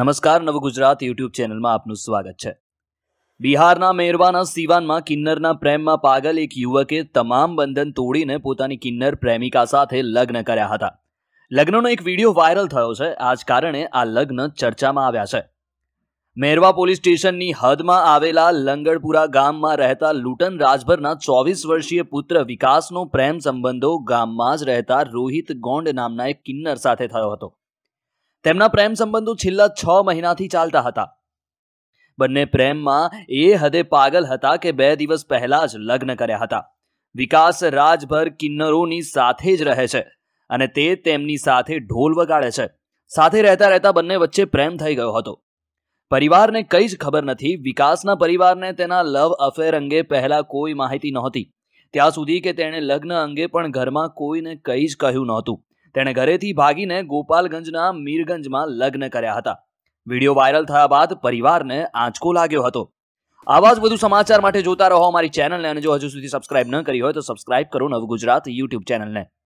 નમસ્કાર ગુજરાત યુટ્યુબ ચેનલમાં આપનું સ્વાગત છે બિહારના મેરવાના સિવાનમાં કિન્નરના પ્રેમમાં પાગલ એક યુવકે તમામ બંધન તોડીને પોતાની કિન્નર પ્રેમિકા સાથે લગ્ન કર્યા હતા લગ્નનો એક વિડીયો વાયરલ થયો છે આ જ કારણે આ લગ્ન ચર્ચામાં આવ્યા છે મેરવા પોલીસ સ્ટેશનની હદમાં આવેલા લંગડપુરા ગામમાં રહેતા લૂટન રાજભરના ચોવીસ વર્ષીય પુત્ર વિકાસનો પ્રેમ સંબંધો ગામમાં જ રહેતા રોહિત ગોંડ નામના એક કિન્નર સાથે થયો હતો તેમના પ્રેમ સંબંધો છેલ્લા છ મહિનાથી ચાલતા હતા બંને પ્રેમમાં એ હદે પાગલ હતા કે બે દિવસ પહેલા જ લગ્ન કર્યા હતા વિકાસ રાજભર કિન્નરોની સાથે જ રહે છે અને તે તેમની સાથે ઢોલ વગાડે છે સાથે રહેતા રહેતા બંને વચ્ચે પ્રેમ થઈ ગયો હતો પરિવારને કઈ જ ખબર નથી વિકાસના પરિવારને તેના લવ અફેર અંગે પહેલા કોઈ માહિતી નહોતી ત્યાં સુધી કે તેણે લગ્ન અંગે પણ ઘરમાં કોઈને કંઈ જ કહ્યું નહોતું તેણે ઘરેથી ભાગીને ગોપાલગંજના મીરગંજમાં લગ્ન કર્યા હતા વિડીયો વાયરલ થયા બાદ પરિવારને આંચકો લાગ્યો હતો આવા જ વધુ સમાચાર માટે જોતા રહો અમારી ચેનલને અને જો હજુ સુધી સબસ્ક્રાઇબ ન કરી હોય તો સબસ્ક્રાઇબ કરો નવ ગુજરાત યુટ્યુબ ચેનલને